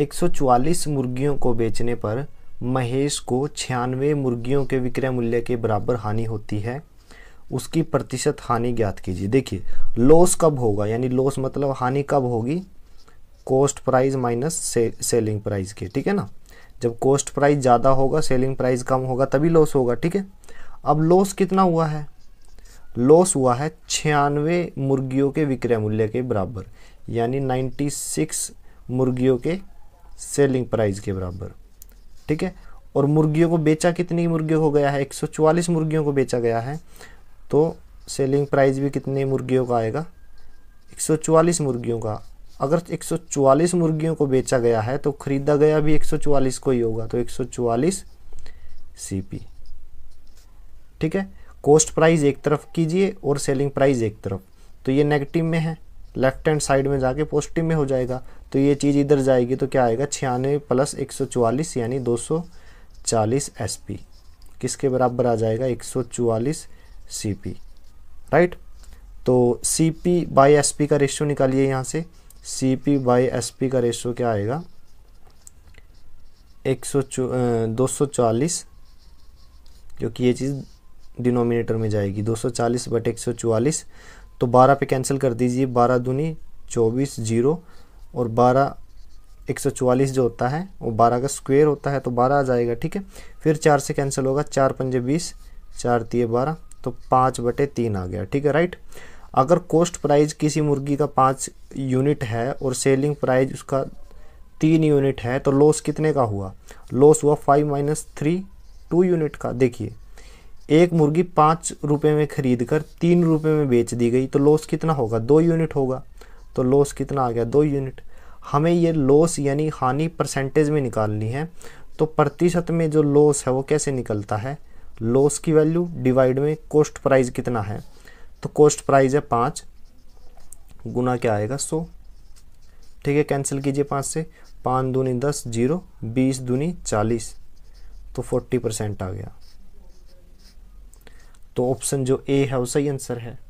144 मुर्गियों को बेचने पर महेश को छियानवे मुर्गियों के विक्रय मूल्य के बराबर हानि होती है उसकी प्रतिशत हानि ज्ञात कीजिए देखिए लॉस कब होगा यानी लॉस मतलब हानि कब होगी कॉस्ट प्राइस माइनस से, सेलिंग प्राइस के ठीक है ना जब कॉस्ट प्राइस ज़्यादा होगा सेलिंग प्राइस कम होगा तभी लॉस होगा ठीक है अब लॉस कितना हुआ है लॉस हुआ है छियानवे मुर्गियों के विक्रय मूल्य के बराबर यानी 96 मुर्गियों के सेलिंग प्राइस के बराबर ठीक है और मुर्गियों को बेचा कितनी मुर्गियों को गया है 144 मुर्गियों को बेचा गया है तो सेलिंग प्राइस भी कितनी मुर्गियों का आएगा 144 मुर्गियों का अगर 144 मुर्गियों को बेचा गया है तो ख़रीदा गया भी 144 को ही होगा तो 144 सीपी ठीक है कॉस्ट प्राइस एक तरफ कीजिए और सेलिंग प्राइस एक तरफ तो ये नेगेटिव में है लेफ्ट हैंड साइड में जाके पॉजिटिव में हो जाएगा तो ये चीज़ इधर जाएगी तो क्या आएगा छियानवे प्लस एक सौ चौवालीस यानी दो सौ चालीस एस पी किसके बराबर आ जाएगा एक सौ चौवालीस सी पी राइट तो C P by S P का रेशो निकालिए यहाँ से C P by S P का रेशो क्या आएगा एक सौ दो सौ चालीस जो कि ये चीज़ डिनोमिनेटर में जाएगी दो सौ चालीस बट एक सौ चौवालीस तो बारह पे कैंसिल कर दीजिए बारह दूनी चौबीस जीरो और बारह एक सौ चवालीस जो होता है वो बारह का स्क्वेयर होता है तो बारह आ जाएगा ठीक है फिर चार से कैंसिल होगा चार पंजे बीस चार तीय बारह तो पाँच बटे तीन आ गया ठीक है राइट अगर कोस्ट प्राइस किसी मुर्गी का पाँच यूनिट है और सेलिंग प्राइस उसका तीन यूनिट है तो लॉस कितने का हुआ लॉस हुआ five minus three two unit का देखिए एक मुर्गी पाँच रुपये में खरीद कर तीन रुपये में बेच दी गई तो लॉस कितना होगा दो यूनिट होगा तो लॉस कितना आ गया दो यूनिट हमें ये लॉस यानी हानि परसेंटेज में निकालनी है तो प्रतिशत में जो लॉस है वो कैसे निकलता है लॉस की वैल्यू डिवाइड में कॉस्ट प्राइस कितना है तो कॉस्ट प्राइस है पाँच गुना क्या आएगा सो ठीक है कैंसिल कीजिए पाँच से पाँच दूनी दस जीरो बीस दूनी चालीस तो फोर्टी परसेंट आ गया तो ऑप्शन जो ए है वो सही आंसर है